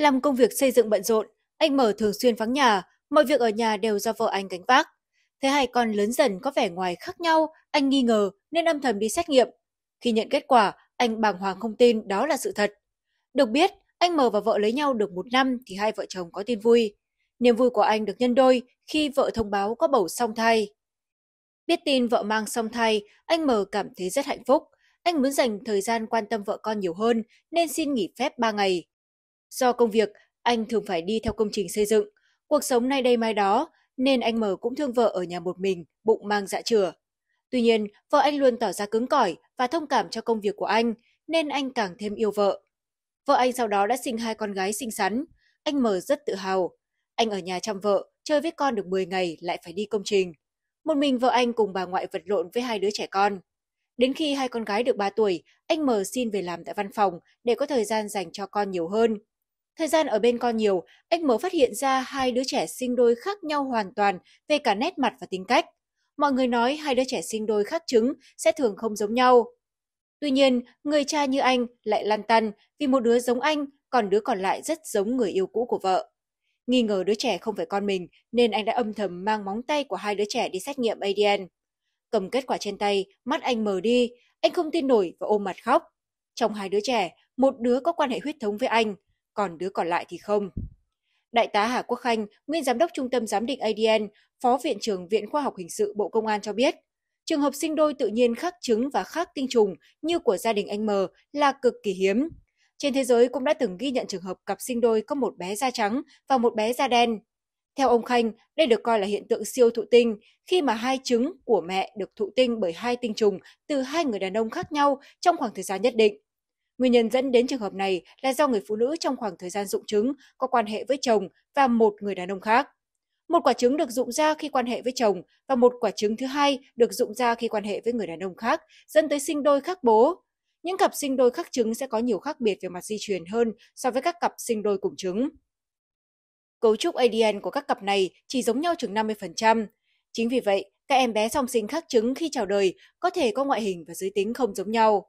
Làm công việc xây dựng bận rộn, anh mở thường xuyên vắng nhà, mọi việc ở nhà đều do vợ anh gánh vác. Thế hai con lớn dần có vẻ ngoài khác nhau, anh nghi ngờ nên âm thầm đi xét nghiệm. Khi nhận kết quả, anh bàng hoàng không tin đó là sự thật. Được biết, anh M và vợ lấy nhau được một năm thì hai vợ chồng có tin vui. Niềm vui của anh được nhân đôi khi vợ thông báo có bầu song thai. Biết tin vợ mang song thai, anh mờ cảm thấy rất hạnh phúc. Anh muốn dành thời gian quan tâm vợ con nhiều hơn nên xin nghỉ phép 3 ngày. Do công việc, anh thường phải đi theo công trình xây dựng. Cuộc sống nay đây mai đó, nên anh M cũng thương vợ ở nhà một mình, bụng mang dạ chửa. Tuy nhiên, vợ anh luôn tỏ ra cứng cỏi và thông cảm cho công việc của anh, nên anh càng thêm yêu vợ. Vợ anh sau đó đã sinh hai con gái xinh xắn. Anh M rất tự hào. Anh ở nhà chăm vợ, chơi với con được 10 ngày lại phải đi công trình. Một mình vợ anh cùng bà ngoại vật lộn với hai đứa trẻ con. Đến khi hai con gái được 3 tuổi, anh M xin về làm tại văn phòng để có thời gian dành cho con nhiều hơn. Thời gian ở bên con nhiều, anh mới phát hiện ra hai đứa trẻ sinh đôi khác nhau hoàn toàn về cả nét mặt và tính cách. Mọi người nói hai đứa trẻ sinh đôi khác chứng sẽ thường không giống nhau. Tuy nhiên, người cha như anh lại lăn tăn vì một đứa giống anh, còn đứa còn lại rất giống người yêu cũ của vợ. Nghi ngờ đứa trẻ không phải con mình nên anh đã âm thầm mang móng tay của hai đứa trẻ đi xét nghiệm ADN. Cầm kết quả trên tay, mắt anh mờ đi, anh không tin nổi và ôm mặt khóc. Trong hai đứa trẻ, một đứa có quan hệ huyết thống với anh, còn đứa còn lại thì không. Đại tá Hà Quốc Khanh, nguyên giám đốc Trung tâm Giám định ADN, Phó Viện trưởng Viện Khoa học Hình sự Bộ Công an cho biết, trường hợp sinh đôi tự nhiên khác trứng và khác tinh trùng như của gia đình anh M là cực kỳ hiếm. Trên thế giới cũng đã từng ghi nhận trường hợp cặp sinh đôi có một bé da trắng và một bé da đen. Theo ông Khanh, đây được coi là hiện tượng siêu thụ tinh khi mà hai trứng của mẹ được thụ tinh bởi hai tinh trùng từ hai người đàn ông khác nhau trong khoảng thời gian nhất định. Nguyên nhân dẫn đến trường hợp này là do người phụ nữ trong khoảng thời gian dụng trứng có quan hệ với chồng và một người đàn ông khác. Một quả trứng được dụng ra khi quan hệ với chồng và một quả trứng thứ hai được dụng ra khi quan hệ với người đàn ông khác, dẫn tới sinh đôi khác bố. Những cặp sinh đôi khác trứng sẽ có nhiều khác biệt về mặt di truyền hơn so với các cặp sinh đôi cùng trứng. Cấu trúc ADN của các cặp này chỉ giống nhau chừng 50%. Chính vì vậy, các em bé song sinh khác trứng khi chào đời có thể có ngoại hình và giới tính không giống nhau.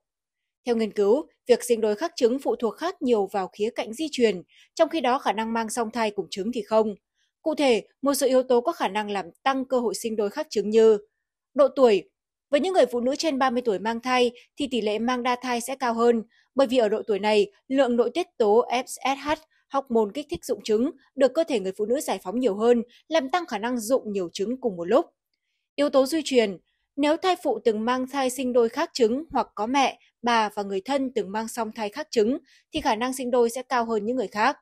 Theo nghiên cứu, việc sinh đôi khác trứng phụ thuộc khác nhiều vào khía cạnh di truyền, trong khi đó khả năng mang song thai cùng trứng thì không. Cụ thể, một số yếu tố có khả năng làm tăng cơ hội sinh đôi khác trứng như độ tuổi. Với những người phụ nữ trên 30 tuổi mang thai thì tỷ lệ mang đa thai sẽ cao hơn, bởi vì ở độ tuổi này, lượng nội tiết tố FSH, học môn kích thích dụng trứng, được cơ thể người phụ nữ giải phóng nhiều hơn, làm tăng khả năng dụng nhiều trứng cùng một lúc. Yếu tố di truyền, nếu thai phụ từng mang thai sinh đôi khác trứng hoặc có mẹ bà và người thân từng mang song thai khác trứng thì khả năng sinh đôi sẽ cao hơn những người khác.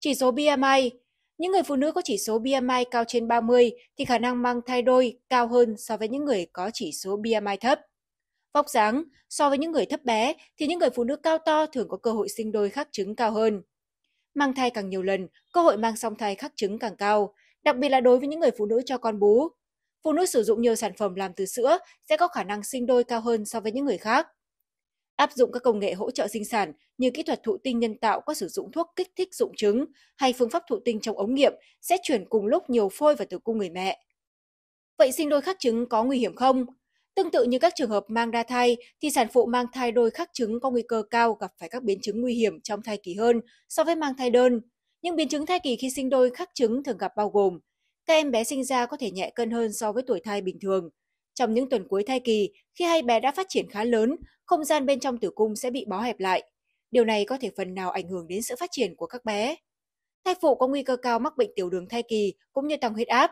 Chỉ số BMI Những người phụ nữ có chỉ số BMI cao trên 30 thì khả năng mang thai đôi cao hơn so với những người có chỉ số BMI thấp. Vóc dáng, so với những người thấp bé thì những người phụ nữ cao to thường có cơ hội sinh đôi khác trứng cao hơn. Mang thai càng nhiều lần, cơ hội mang song thai khác trứng càng cao, đặc biệt là đối với những người phụ nữ cho con bú. Phụ nữ sử dụng nhiều sản phẩm làm từ sữa sẽ có khả năng sinh đôi cao hơn so với những người khác áp dụng các công nghệ hỗ trợ sinh sản như kỹ thuật thụ tinh nhân tạo có sử dụng thuốc kích thích dụng trứng hay phương pháp thụ tinh trong ống nghiệm sẽ chuyển cùng lúc nhiều phôi và tử cung người mẹ. Vậy sinh đôi khác trứng có nguy hiểm không? Tương tự như các trường hợp mang đa thai thì sản phụ mang thai đôi khác trứng có nguy cơ cao gặp phải các biến chứng nguy hiểm trong thai kỳ hơn so với mang thai đơn. Những biến chứng thai kỳ khi sinh đôi khác trứng thường gặp bao gồm các em bé sinh ra có thể nhẹ cân hơn so với tuổi thai bình thường – trong những tuần cuối thai kỳ, khi hai bé đã phát triển khá lớn, không gian bên trong tử cung sẽ bị bó hẹp lại. Điều này có thể phần nào ảnh hưởng đến sự phát triển của các bé. Thai phụ có nguy cơ cao mắc bệnh tiểu đường thai kỳ cũng như tăng huyết áp.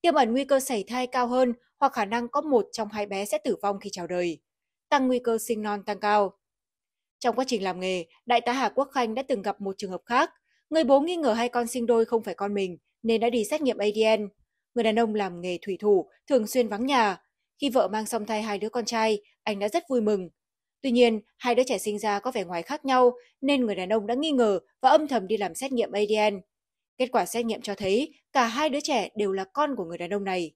Tiềm ẩn nguy cơ xảy thai cao hơn hoặc khả năng có một trong hai bé sẽ tử vong khi chào đời. Tăng nguy cơ sinh non tăng cao. Trong quá trình làm nghề, Đại tá Hà Quốc Khanh đã từng gặp một trường hợp khác. Người bố nghi ngờ hai con sinh đôi không phải con mình nên đã đi xét nghiệm ADN. Người đàn ông làm nghề thủy thủ, thường xuyên vắng nhà. Khi vợ mang song thai hai đứa con trai, anh đã rất vui mừng. Tuy nhiên, hai đứa trẻ sinh ra có vẻ ngoài khác nhau nên người đàn ông đã nghi ngờ và âm thầm đi làm xét nghiệm ADN. Kết quả xét nghiệm cho thấy cả hai đứa trẻ đều là con của người đàn ông này.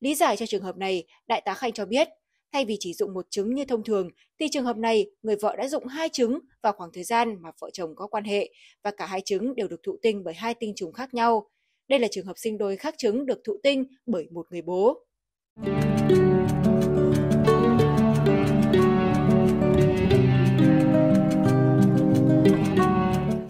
Lý giải cho trường hợp này, Đại tá Khanh cho biết, thay vì chỉ dụng một trứng như thông thường, thì trường hợp này người vợ đã dụng hai trứng vào khoảng thời gian mà vợ chồng có quan hệ và cả hai trứng đều được thụ tinh bởi hai tinh trùng khác nhau. Đây là trường hợp sinh đôi khác trứng được thụ tinh bởi một người bố.